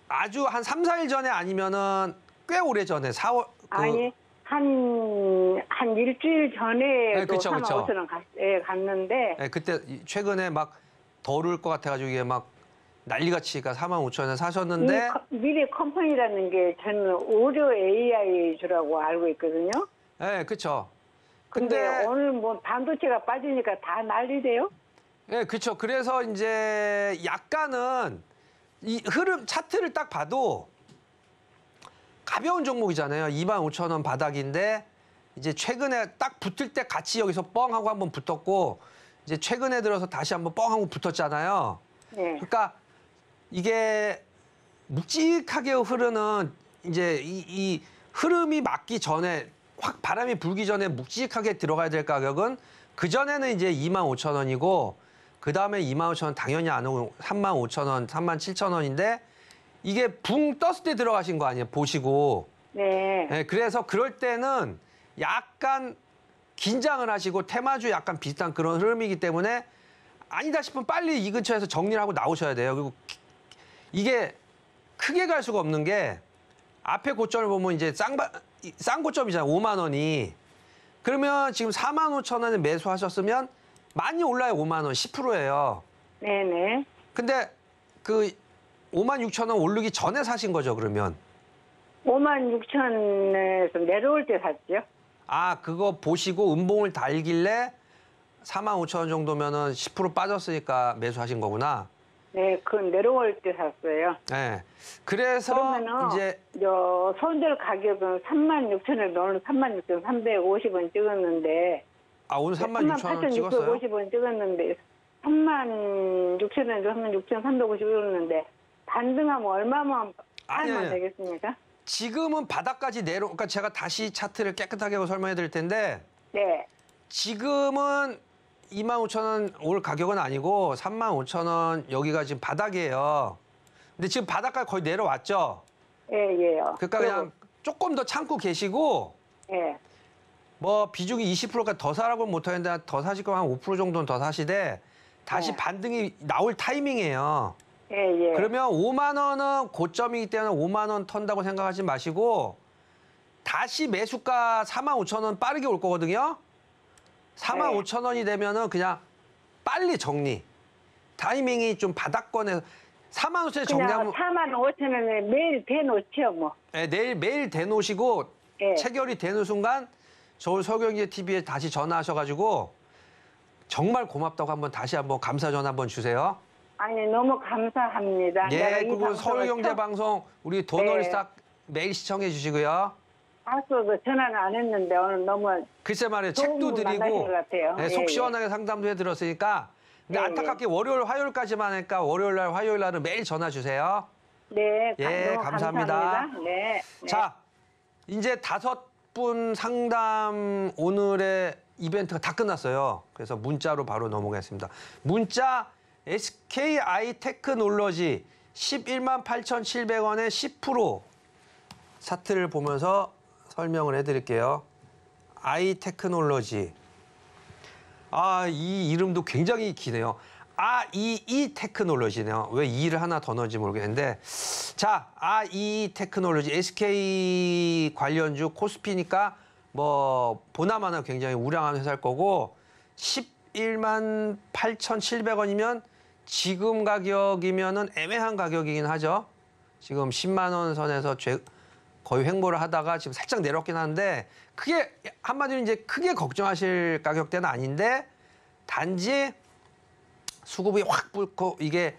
S1: 아주 한 3, 4일 전에 아니면은 꽤 오래 전에 4월 그, 아니
S2: 한, 한 일주일 전에 네, 그쵸, 3만 5천 원 예, 갔는데
S1: 예, 그때 최근에 막 더울 것 같아가지고 이게 막 난리같이 그니까 4만 5천 원에 사셨는데 이 컴-
S2: 미래 컴퍼니라는 게 저는 오류 AI 주라고 알고 있거든요.
S1: 예, 그쵸.
S2: 근데, 근데 오늘 뭐 반도체가 빠지니까 다 난리래요?
S1: 예, 그렇죠. 그래서 이제 약간은 이 흐름 차트를 딱 봐도 가벼운 종목이잖아요. 2만 5천 원 바닥인데 이제 최근에 딱 붙을 때 같이 여기서 뻥 하고 한번 붙었고 이제 최근에 들어서 다시 한번 뻥 하고 붙었잖아요. 네. 그러니까 이게 묵직하게 흐르는 이제 이, 이 흐름이 맞기 전에 확 바람이 불기 전에 묵직하게 들어가야 될 가격은 그 전에는 이제 2만 5천 원이고 그 다음에 2만 5천 원 당연히 안 오고 3만 5천 원, 3만 7천 원인데 이게 붕 떴을 때 들어가신 거 아니에요? 보시고. 네. 네. 그래서 그럴 때는 약간 긴장을 하시고 테마주 약간 비슷한 그런 흐름이기 때문에 아니다 싶으면 빨리 이 근처에서 정리를 하고 나오셔야 돼요. 그리고 이게 크게 갈 수가 없는 게 앞에 고점을 보면 이제 쌍바, 쌍 고점이잖아요. 5만 원이. 그러면 지금 4만 5천 원에 매수하셨으면 많이 올라요. 5만 원 10%예요.
S2: 네네.
S1: 근데 그 5만 6천 원 오르기 전에 사신 거죠, 그러면?
S2: 5만 6천에서 내려올 때 샀죠.
S1: 아, 그거 보시고 음봉을 달길래 4만 5천 원 정도면은 10% 빠졌으니까 매수하신 거구나.
S2: 네, 그 내려올 때 샀어요. 네. 그래서 이제 저 손절 가격은 3만 6천을 넣은 3만 6천 350원 찍었는데 아 오늘 3만 6천 원찍었어5 0원 찍었는데 3만 6천 원, 3만 6천 350원이었는데 반등하면 얼마만 아니, 면 되겠습니까?
S1: 지금은 바닥까지 내려 그러니까 제가 다시 차트를 깨끗하게 설명해 드릴 텐데 네. 지금은 25,000원 올 가격은 아니고 35,000원 여기가 지금 바닥이에요. 근데 지금 바닥까지 거의 내려왔죠?
S2: 예, 예요. 그러니까 그냥
S1: 조금 더 참고 계시고 예. 뭐 비중이 20%까지 더 사라고 못하는데 더 사실 거면 한 5% 정도는 더 사시되 다시 예. 반등이 나올 타이밍이에요. 예, 예. 그러면 5만 원은 고점이기 때문에 5만 원 턴다고 생각하지 마시고 다시 매수가 4만 5천 원 빠르게 올 거거든요. 4만 네. 5천 원이 되면은 그냥 빨리 정리. 타이밍이 좀 바닥권에서 4만 5천에 정리하면
S2: 4만 5천 원에 매일 대놓죠 뭐.
S1: 예, 내일 매일 대놓으시고 예. 체결이 되는 순간 서울 서경제 TV에 다시 전화하셔가지고 정말 고맙다고 한번 다시 한번 감사 전화 한번 주세요.
S2: 아니 너무 감사합니다. 예, 그리고 서울경제방송
S1: 우리 도널 네. 매일 시청해 주시고요.
S2: 아까도 전화는 그 안 했는데 오늘 너무 글쎄 말이에요. 책도 드리고 것같속 예, 예, 예. 시원하게
S1: 상담도 해드렸으니까 근데 예, 안타깝게 월요일 화요일까지만 하니까 월요일 날 화요일 날은 매일 전화 주세요.
S2: 네, 감- 예, 너무 감사합니다. 네, 네, 자
S1: 이제 다섯 분 상담 오늘의 이벤트가 다 끝났어요. 그래서 문자로 바로 넘어가겠습니다. 문자 SKI 테크놀로지 11만 8,700원에 10% 사트를 보면서 설명을 해드릴게요. 아이 테크놀로지. 아, 이 이름도 굉장히 기네요. 아이 이 테크놀로지네요. 왜 이를 하나 더 넣은지 모르겠는데 자, 아이 테크놀로지 SK 관련주 코스피니까 뭐 보나마나 굉장히 우량한 회사일 거고 11만 8,700원이면 지금 가격이면은 애매한 가격이긴 하죠. 지금 10만 원 선에서 거의 횡보를 하다가 지금 살짝 내렸긴 한데 크게 한마디로 이제 크게 걱정하실 가격대는 아닌데 단지 수급이 확 불고 이게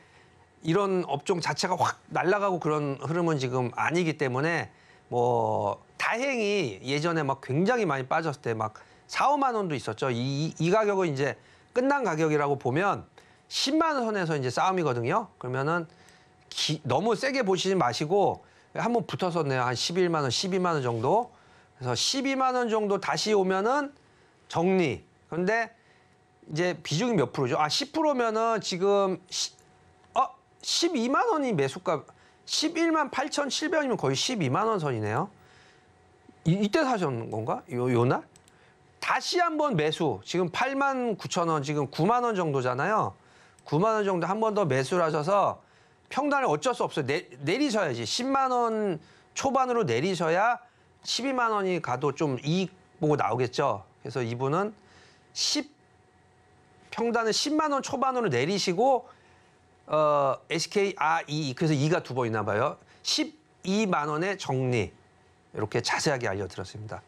S1: 이런 업종 자체가 확 날아가고 그런 흐름은 지금 아니기 때문에 뭐 다행히 예전에 막 굉장히 많이 빠졌을 때 막 4, 5만 원도 있었죠. 이, 이 가격은 이제 끝난 가격이라고 보면 10만 원에서 선 이제 싸움이거든요. 그러면은 기, 너무 세게 보시지 마시고 한번붙어서네가한 11만 원, 12만 원 정도. 그래서 12만 원 정도 다시 오면은 정리. 그런데 이제 비중이 몇 프로죠? 아, 10%면은 지금 시, 어, 12만 원이 매수값 11만 8,700원이면 거의 12만 원 선이네요. 이, 때 사셨는 건가? 요, 요 날? 다시 한번 매수. 지금 8만 9천 원, 지금 9만 원 정도잖아요. 9만 원 정도 한 번 더 매수를 하셔서 평단을 어쩔 수 없어요. 내, 내리셔야지. 10만 원 초반으로 내리셔야 12만 원이 가도 좀 이익 보고 나오겠죠. 그래서 이분은 10 평단을 10만 원 초반으로 내리시고 어, SK RE e. 그래서 2가 두 번 있나 봐요. 12만 원의 정리. 이렇게 자세하게 알려드렸습니다.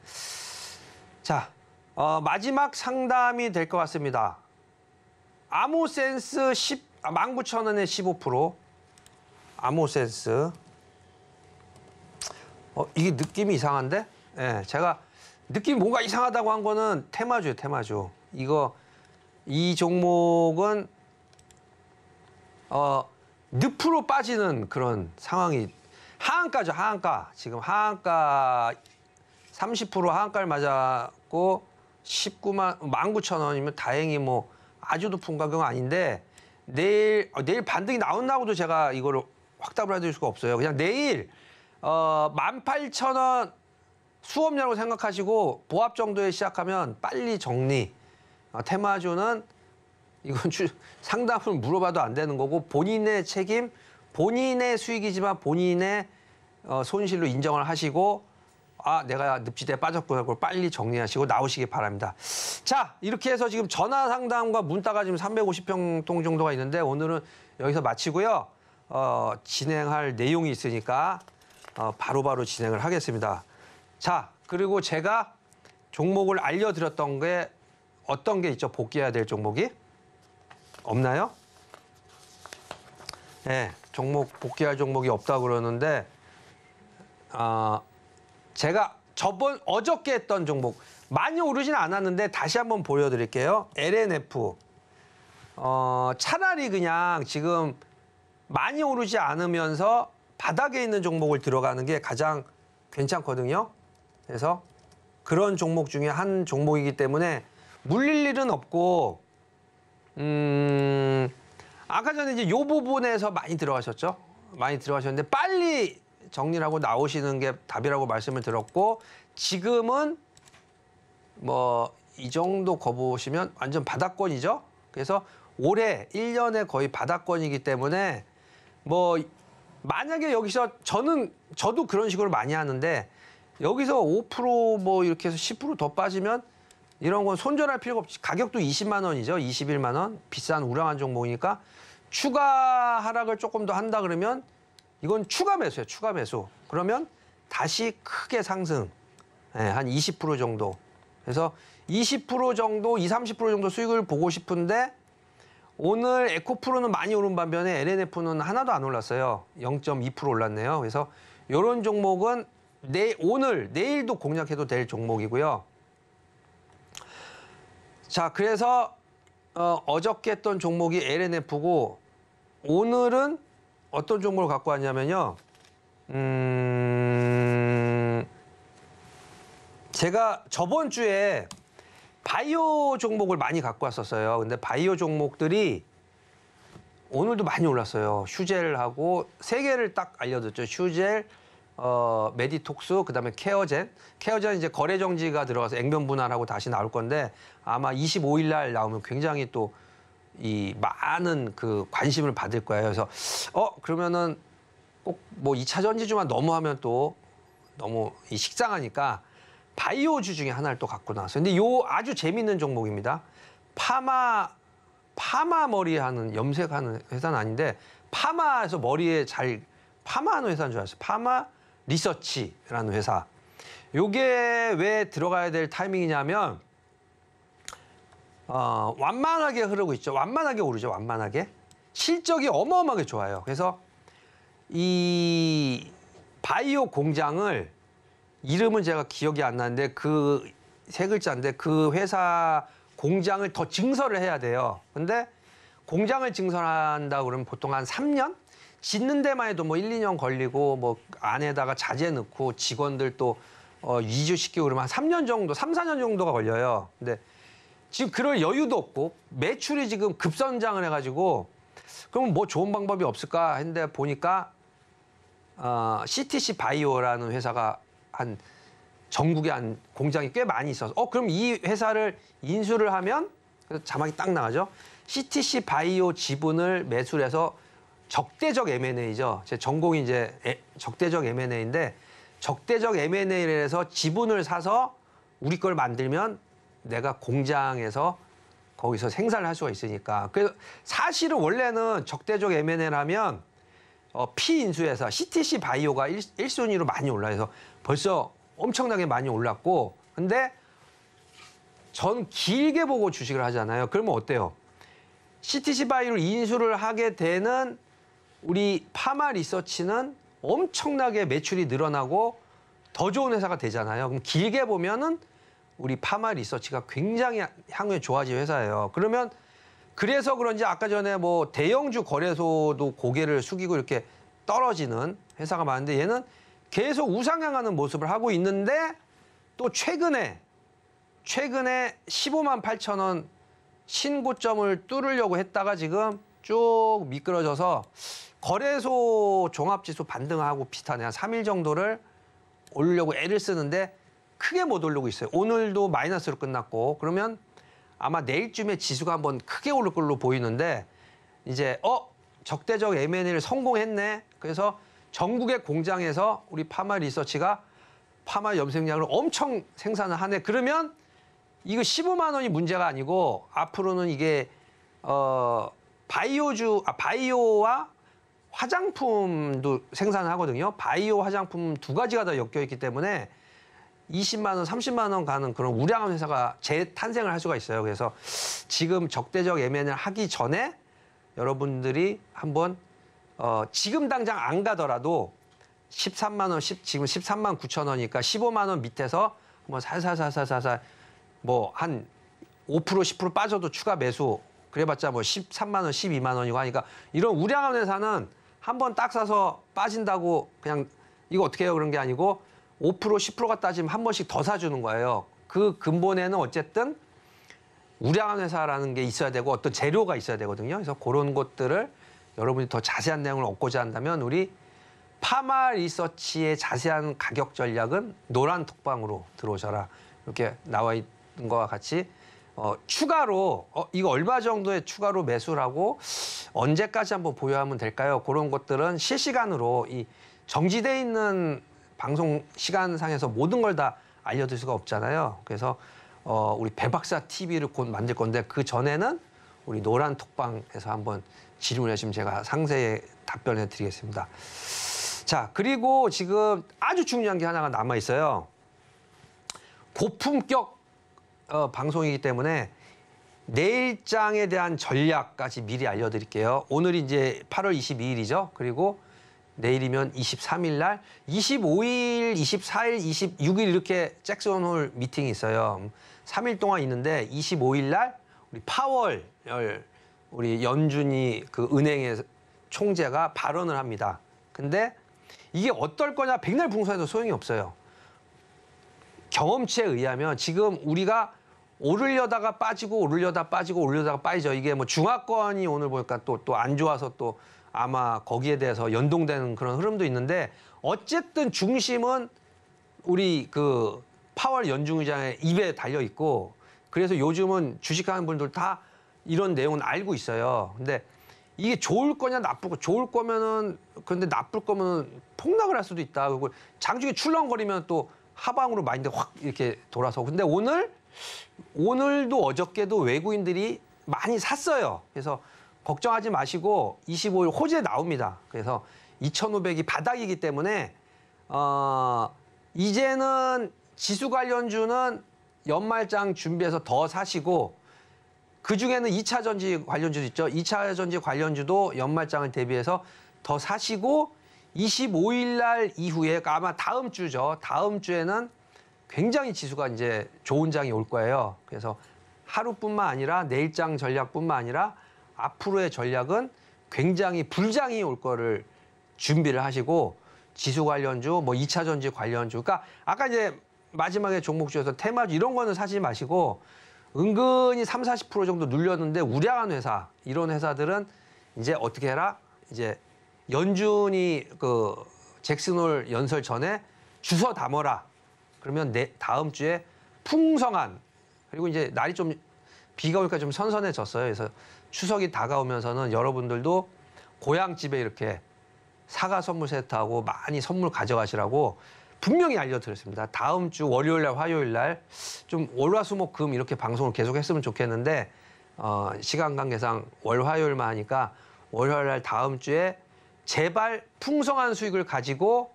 S1: 자, 어, 마지막 상담이 될 것 같습니다. 아모센스 10, 19,000원에 15%, 아모센스. 어, 이게 느낌이 이상한데? 예, 제가 느낌 뭔가 이상하다고 한 거는 테마주 테마주. 이거 이 종목은 어, 늪으로 빠지는 그런 상황이 하한가죠, 하한가. 지금 하한가 30% 하한가를 맞았고 19만 19,000원이면 다행히 뭐 아주 높은 가격은 아닌데 내일 어, 내일 반등이 나온다고도 제가 이거를 확답을 해드릴 수가 없어요. 그냥 내일 어, 18,000원 수업료라고 생각하시고 보합 정도에 시작하면 빨리 정리. 어, 테마주는 이건 주, 상담을 물어봐도 안 되는 거고 본인의 책임, 본인의 수익이지만 본인의 어, 손실로 인정을 하시고 아 내가 늪지대에 빠졌구나 그걸 빨리 정리하시고 나오시기 바랍니다. 자 이렇게 해서 지금 전화 상담과 문따가 지금 350평 통 정도가 있는데 오늘은 여기서 마치고요. 어, 진행할 내용이 있으니까 어, 바로바로 진행을 하겠습니다. 자, 그리고 제가 종목을 알려드렸던 게 어떤 게 있죠? 복귀해야 될 종목이? 없나요? 예, 네, 종목 복귀할 종목이 없다고 그러는데 어, 제가 저번 어저께 했던 종목 많이 오르진 않았는데 다시 한번 보여드릴게요. LNF 어, 차라리 그냥 지금 많이 오르지 않으면서 바닥에 있는 종목을 들어가는 게 가장 괜찮거든요. 그래서 그런 종목 중에 한 종목이기 때문에 물릴 일은 없고 음 아까 전에 이제 요 부분에서 많이 들어가셨죠? 많이 들어가셨는데 빨리 정리하고 나오시는 게 답이라고 말씀을 들었고 지금은 뭐 이 정도 거보시면 완전 바닥권이죠. 그래서 올해 1년에 거의 바닥권이기 때문에 뭐 만약에 여기서 저는 저도 그런 식으로 많이 하는데 여기서 5%뭐 이렇게 해서 10%더 빠지면 이런 건 손절할 필요가 없지. 가격도 20만 원이죠. 21만 원. 비싼 우량한 종목이니까 추가 하락을 조금 더 한다 그러면 이건 추가 매수예요. 추가 매수. 그러면 다시 크게 상승. 네, 예, 한 20% 정도. 그래서 20% 정도, 20, 30% 정도 수익을 보고 싶은데 오늘 에코프로는 많이 오른 반면에 LNF는 하나도 안 올랐어요. 0.2% 올랐네요. 그래서 이런 종목은 내, 오늘, 내일도 공략해도 될 종목이고요. 자, 그래서 어, 어저께 했던 종목이 LNF고 오늘은 어떤 종목을 갖고 왔냐면요. 음... 제가 저번 주에 바이오 종목을 많이 갖고 왔었어요. 근데 바이오 종목들이 오늘도 많이 올랐어요. 휴젤하고 세 개를 딱알려줬죠 휴젤, 어, 메디톡스, 그다음에 케어젠. 케어젠 이제 거래 정지가 들어가서 액면 분할하고 다시 나올 건데 아마 25일 날 나오면 굉장히 또 이 많은 그 관심을 받을 거예요. 그래서 어 그러면은 꼭 뭐 2차 전지주만 너무 하면또 너무 이 식상하니까 바이오주 중에 하나를 또 갖고 나왔어요. 근데 요 아주 재밌는 종목입니다. 파마 파마 머리 하는 염색하는 회사는 아닌데 파마에서 머리에 잘 파마하는 회사인 줄 알았어요. 파마 리서치라는 회사. 요게 왜 들어가야 될 타이밍이냐면 어, 완만하게 흐르고 있죠. 완만하게 오르죠. 완만하게. 실적이 어마어마하게 좋아요. 그래서 이 바이오 공장을 이름은 제가 기억이 안 나는데 그 세 글자인데 그 회사 공장을 더 증설을 해야 돼요. 근데 공장을 증설한다 그러면 보통 한 3년? 짓는 데만 해도 뭐 1, 2년 걸리고 뭐 안에다가 자재 넣고 직원들 또 어, 이주시키고 그러면 한 3년 정도, 3, 4년 정도가 걸려요. 근데 지금 그럴 여유도 없고 매출이 지금 급선장을 해가지고 그럼 뭐 좋은 방법이 없을까 했는데 보니까 어, CTC 바이오라는 회사가 한 전국에 한 공장이 꽤 많이 있어서 어 그럼 이 회사를 인수를 하면 그래서 자막이 딱 나가죠. CTC 바이오 지분을 매수해서 를 적대적 M&A죠. 제 전공이 이제 에, 적대적 M&A인데 적대적 M&A를 해서 지분을 사서 우리 걸 만들면 내가 공장에서 거기서 생산을 할 수가 있으니까. 그래서 사실은 원래는 적대적 M&A를 하면 어, 피인수에서 CTC 바이오가 일순위로 많이 올라서 와 벌써 엄청나게 많이 올랐고 근데 전 길게 보고 주식을 하잖아요. 그러면 어때요? CTC 바이오를 인수를 하게 되는 우리 파마 리서치는 엄청나게 매출이 늘어나고 더 좋은 회사가 되잖아요. 그럼 길게 보면은 우리 파마 리서치가 굉장히 향후에 좋아질 회사예요. 그러면 그래서 그런지 아까 전에 뭐 대형주 거래소도 고개를 숙이고 이렇게 떨어지는 회사가 많은데 얘는 계속 우상향하는 모습을 하고 있는데 또 최근에 최근에 15만 8천 원 신고점을 뚫으려고 했다가 지금 쭉 미끄러져서 거래소 종합지수 반등하고 비슷하네. 한 3일 정도를 올리려고 애를 쓰는데 크게 못 올리고 있어요. 오늘도 마이너스로 끝났고 그러면 아마 내일쯤에 지수가 한번 크게 오를 걸로 보이는데 이제 어 적대적 M&A를 성공했네. 그래서 전국의 공장에서 우리 파마 리서치가 파마 염색약을 엄청 생산을 하네. 그러면 이거 15만 원이 문제가 아니고 앞으로는 이게 어 바이오주 아 바이오와 화장품도 생산을 하거든요. 바이오 화장품 두 가지가 다 엮여 있기 때문에 20만 원, 30만 원 가는 그런 우량한 회사가 재탄생을 할 수가 있어요. 그래서 지금 적대적 예매를 하기 전에 여러분들이 한번 어, 지금 당장 안 가더라도 13만 원, 10, 지금 13만 9천 원이니까 15만 원 밑에서 뭐 살살살살살살 뭐한 5% 10% 빠져도 추가 매수 그래봤자 뭐 13만 원, 12만 원이고 하니까 이런 우량한 회사는 한 번 딱 사서 빠진다고 그냥 이거 어떻게 해요 그런 게 아니고 5% 10%가 따지면 한 번씩 더 사주는 거예요. 그 근본에는 어쨌든 우량한 회사라는 게 있어야 되고 어떤 재료가 있어야 되거든요. 그래서 그런 것들을 여러분이 더 자세한 내용을 얻고자 한다면 우리 파마 리서치의 자세한 가격 전략은 노란 톡방으로 들어오셔라. 이렇게 나와 있는 것과 같이 어, 추가로 어, 이거 얼마 정도의 추가로 매수를 하고 언제까지 한번 보유하면 될까요? 그런 것들은 실시간으로 이 정지돼 있는 방송 시간상에서 모든 걸 다 알려드릴 수가 없잖아요. 그래서 어, 우리 배박사 TV를 곧 만들 건데 그 전에는 우리 노란 톡방에서 한번 질문해 주시면 제가 상세히 답변해 드리겠습니다. 자, 그리고 지금 아주 중요한 게 하나가 남아 있어요. 고품격 어, 방송이기 때문에 내일장에 대한 전략까지 미리 알려드릴게요. 오늘이 이제 8월 22일이죠. 그리고 내일이면 23일 날, 25일, 24일, 26일 이렇게 잭슨홀 미팅이 있어요. 3일 동안 있는데 25일 날 우리 파월 우리 연준이 그 은행의 총재가 발언을 합니다. 근데 이게 어떨 거냐 백날 풍선에도 소용이 없어요. 경험치에 의하면 지금 우리가 오르려다가 빠지고 오르려다 빠지고 오르려다가 빠지죠. 이게 뭐 중화권이 오늘 보니까 또 또 안 좋아서 또 아마 거기에 대해서 연동되는 그런 흐름도 있는데 어쨌든 중심은 우리 그 파월 연중의장의 입에 달려 있고 그래서 요즘은 주식하는 분들 다 이런 내용은 알고 있어요. 근데 이게 좋을 거냐 나쁠 거 좋을 거면은 그런데 나쁠 거면은 폭락을 할 수도 있다. 그리고 장중에 출렁거리면 또 하방으로 마인드 확 이렇게 돌아서. 근데 오늘 오늘도 어저께도 외국인들이 많이 샀어요. 그래서 걱정하지 마시고 25일 호재 나옵니다. 그래서 2,500이 바닥이기 때문에 어 이제는 지수 관련주는 연말장 준비해서 더 사시고 그중에는 2차 전지 관련주도 있죠. 2차 전지 관련주도 연말장을 대비해서 더 사시고 25일 날 이후에 그니까 아마 다음 주죠. 다음 주에는 굉장히 지수가 이제 좋은 장이 올 거예요. 그래서 하루뿐만 아니라 내일장 전략뿐만 아니라 앞으로의 전략은 굉장히 불장이 올 거를 준비를 하시고 지수 관련주, 뭐 2차 전지 관련주. 그러니까 아까 이제 마지막에 종목 중에서 테마주 이런 거는 사지 마시고 은근히 3, 40% 정도 눌렸는데 우량한 회사 이런 회사들은 이제 어떻게 해라 이제 연준이 그 잭슨홀 연설 전에 주워 담아라 그러면 내 다음 주에 풍성한 그리고 이제 날이 좀 비가 오니까 좀 선선해졌어요 그래서 추석이 다가오면서는 여러분들도 고향집에 이렇게 사과 선물 세트하고 많이 선물 가져가시라고 분명히 알려드렸습니다. 다음 주 월요일 날, 화요일 날좀 월화수목금 이렇게 방송을 계속했으면 좋겠는데 어, 시간 관계상 월 화요일만 하니까 월요일 날 다음 주에 제발 풍성한 수익을 가지고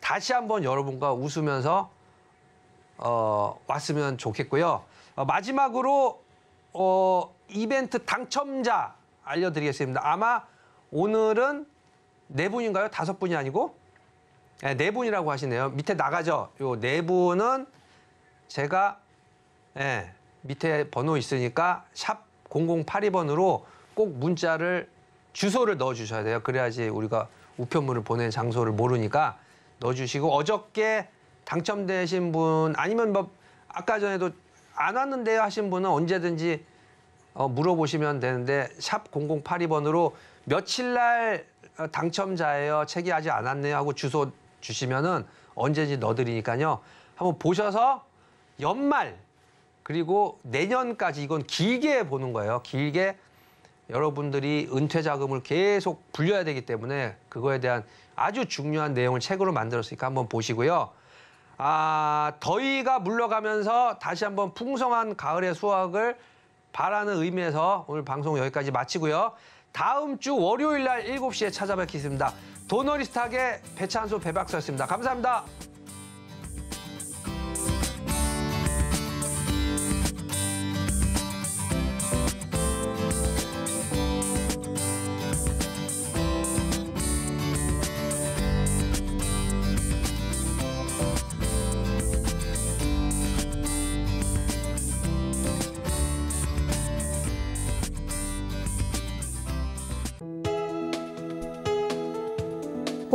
S1: 다시 한번 여러분과 웃으면서 어, 왔으면 좋겠고요. 어, 마지막으로 어, 이벤트 당첨자 알려드리겠습니다. 아마 오늘은 네 분인가요? 다섯 분이 아니고 네, 네 분이라고 하시네요. 밑에 나가죠. 요네 분은 제가 예, 밑에 번호 있으니까 샵 0082번으로 꼭 문자를 주소를 넣어 주셔야 돼요. 그래야지 우리가 우편물을 보낸 장소를 모르니까 넣어 주시고 어저께 당첨되신 분 아니면 뭐 아까 전에도 안 왔는데요 하신 분은 언제든지 어, 물어보시면 되는데 샵 0082번으로 며칠 날 어, 당첨자예요. 체결하지 않았네요 하고 주소 주시면은 언제든지 넣어드리니까요. 한번 보셔서 연말 그리고 내년까지 이건 길게 보는 거예요. 길게 여러분들이 은퇴 자금을 계속 불려야 되기 때문에 그거에 대한 아주 중요한 내용을 책으로 만들었으니까 한번 보시고요. 아, 더위가 물러가면서 다시 한번 풍성한 가을의 수확을 바라는 의미에서 오늘 방송 여기까지 마치고요. 다음 주 월요일 날 7시에 찾아뵙겠습니다. 도너리스탁의 배찬소 배박사였습니다. 감사합니다.